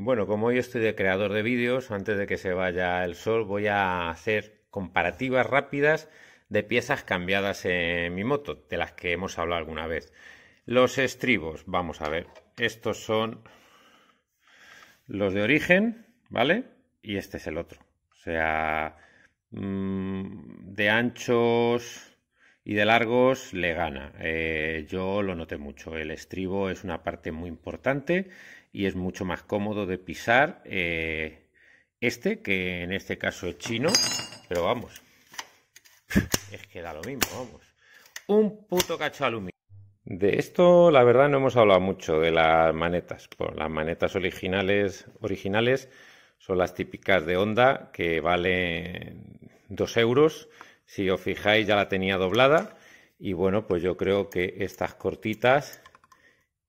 Bueno, como hoy estoy de creador de vídeos, antes de que se vaya el sol voy a hacer comparativas rápidas de piezas cambiadas en mi moto, de las que hemos hablado alguna vez. Los estribos, vamos a ver, estos son los de origen, ¿vale? Y este es el otro. O sea, mm, de anchos y de largos le gana. Eh, yo lo noté mucho. El estribo es una parte muy importante y es mucho más cómodo de pisar eh, este, que en este caso chino, pero vamos, es que da lo mismo, vamos. Un puto cacho de aluminio. De esto, la verdad, no hemos hablado mucho, de las manetas. las manetas originales, originales son las típicas de Honda que valen 2 euros si os fijáis ya la tenía doblada y bueno, pues yo creo que estas cortitas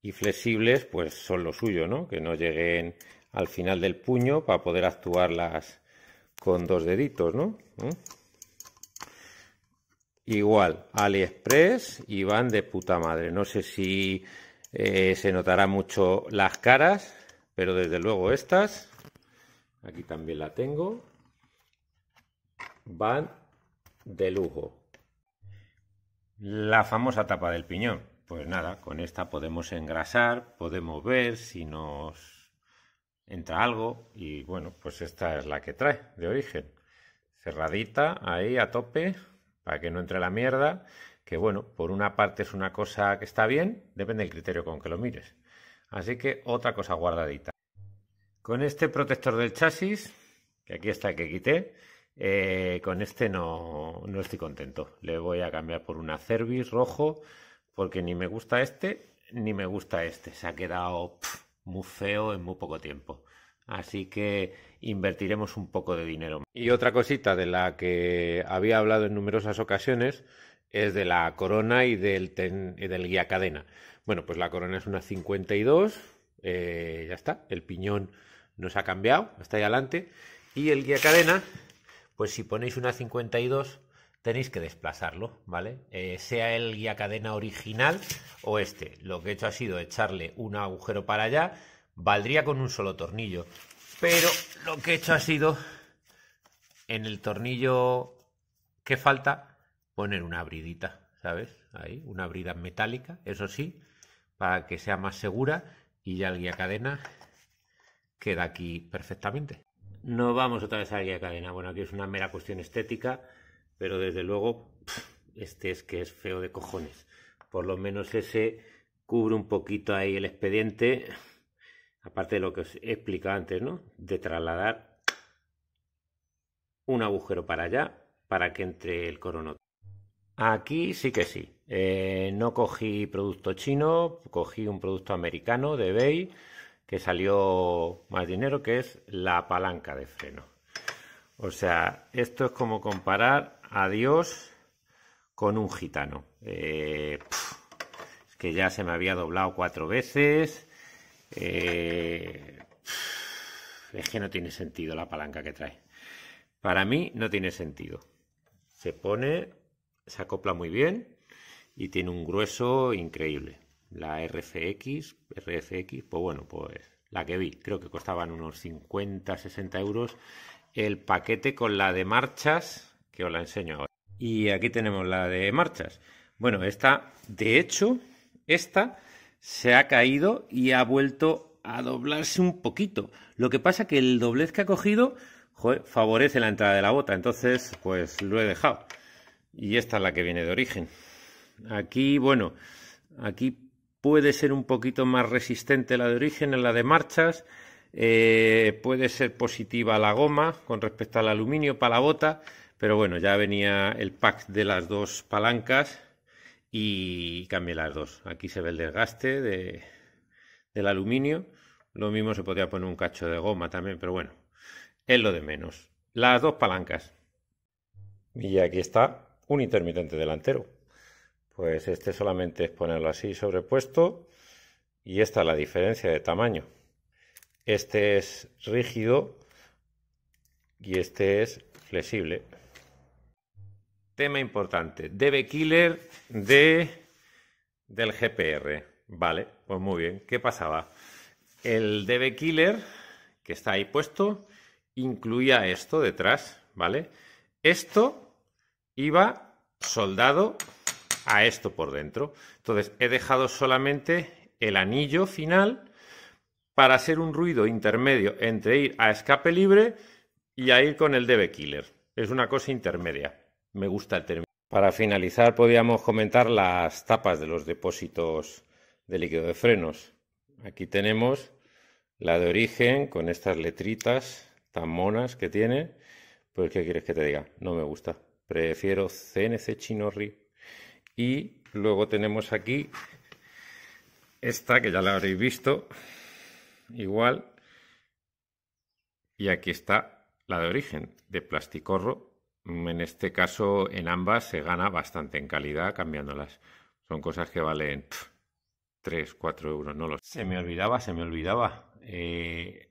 y flexibles pues son lo suyo, ¿no? Que no lleguen al final del puño para poder actuarlas con dos deditos, ¿no? ¿Mm? Igual, AliExpress y van de puta madre. No sé si eh, se notará mucho las caras, pero desde luego estas, aquí también la tengo, van de lujo. La famosa tapa del piñón. Pues nada, con esta podemos engrasar, podemos ver si nos entra algo y bueno, pues esta es la que trae de origen. Cerradita, ahí a tope, para que no entre la mierda, que bueno, por una parte es una cosa que está bien, depende del criterio con que lo mires. Así que otra cosa guardadita. Con este protector del chasis, que aquí está el que quité, eh, con este no, no, estoy contento. Le voy a cambiar por una Cervis rojo porque ni me gusta este ni me gusta este. Se ha quedado muy feo en muy poco tiempo. Así que invertiremos un poco de dinero. Y otra cosita de la que había hablado en numerosas ocasiones es de la corona y del, del guía cadena. Bueno, pues la corona es una 52, eh, ya está, el piñón nos ha cambiado, está ahí adelante, y el guía cadena pues si ponéis una 52 tenéis que desplazarlo, ¿vale? Eh, sea el guía cadena original o este. Lo que he hecho ha sido echarle un agujero para allá, valdría con un solo tornillo, pero lo que he hecho ha sido en el tornillo que falta poner una abridita, ¿sabes? Ahí, una brida metálica, eso sí, para que sea más segura y ya el guía cadena queda aquí perfectamente. No vamos otra vez a la guía cadena. Bueno, aquí es una mera cuestión estética, pero desde luego este es que es feo de cojones. Por lo menos ese cubre un poquito ahí el expediente, aparte de lo que os he explicado antes, ¿no? De trasladar un agujero para allá para que entre el coronote. Aquí sí que sí. Eh, no cogí producto chino, cogí un producto americano de Bay que salió más dinero, que es la palanca de freno. O sea, esto es como comparar a Dios con un gitano. Eh, es que ya se me había doblado cuatro veces. Eh, es que no tiene sentido la palanca que trae. Para mí no tiene sentido. Se pone, se acopla muy bien y tiene un grueso increíble la RFX, RFX, pues bueno, pues la que vi, creo que costaban unos 50, 60 euros el paquete con la de marchas, que os la enseño ahora. Y aquí tenemos la de marchas. Bueno, esta, de hecho, esta se ha caído y ha vuelto a doblarse un poquito. Lo que pasa que el doblez que ha cogido favorece la entrada de la bota, entonces pues lo he dejado. Y esta es la que viene de origen. Aquí, bueno, aquí puede ser un poquito más resistente la de origen en la de marchas, eh, puede ser positiva la goma con respecto al aluminio para la bota, pero bueno, ya venía el pack de las dos palancas y cambié las dos. Aquí se ve el desgaste de, del aluminio, lo mismo se podría poner un cacho de goma también, pero bueno, es lo de menos. Las dos palancas. Y aquí está un intermitente delantero. Pues este solamente es ponerlo así sobrepuesto y esta es la diferencia de tamaño. Este es rígido y este es flexible. Tema importante, Debe Killer de, del GPR. Vale, pues muy bien. ¿Qué pasaba? El DB Killer, que está ahí puesto, incluía esto detrás, ¿vale? Esto iba soldado a esto por dentro. Entonces he dejado solamente el anillo final para hacer un ruido intermedio entre ir a escape libre y a ir con el DB Killer. Es una cosa intermedia. Me gusta el término. Para finalizar, podríamos comentar las tapas de los depósitos de líquido de frenos. Aquí tenemos la de origen con estas letritas tan monas que tiene. Pues, ¿qué quieres que te diga? No me gusta. Prefiero CNC Chinorri y luego tenemos aquí esta, que ya la habréis visto, igual. Y aquí está la de origen, de plasticorro. En este caso, en ambas se gana bastante en calidad cambiándolas. Son cosas que valen 3, 4 euros, no los... Se me olvidaba, se me olvidaba. Eh,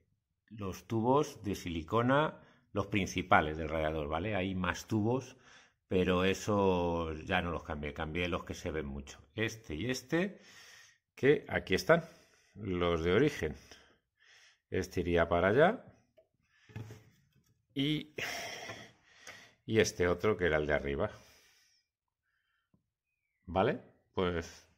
los tubos de silicona, los principales del radiador, ¿vale? Hay más tubos pero eso ya no los cambié, cambié los que se ven mucho. Este y este, que aquí están, los de origen. Este iría para allá. Y, este otro que era el de arriba. ¿Vale? Pues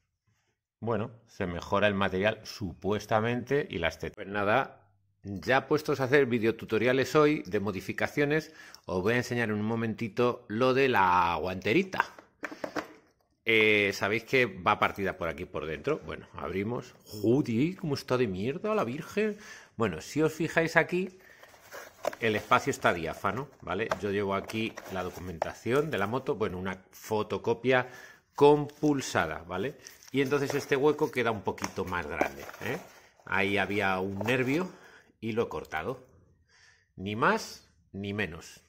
bueno, se mejora el material supuestamente y las tetas. Pues nada, ya puestos a hacer videotutoriales hoy de modificaciones, os voy a enseñar en un momentito lo de la guanterita. Eh, Sabéis que va partida por aquí por dentro. Bueno, abrimos. ¡Judy! ¿Cómo está de mierda la Virgen? Bueno, si os fijáis aquí, el espacio está diáfano, ¿vale? Yo llevo aquí la documentación de la moto, bueno, una fotocopia compulsada, ¿vale? Y entonces este hueco queda un poquito más grande. ¿eh? Ahí había un nervio hilo cortado. Ni más ni menos.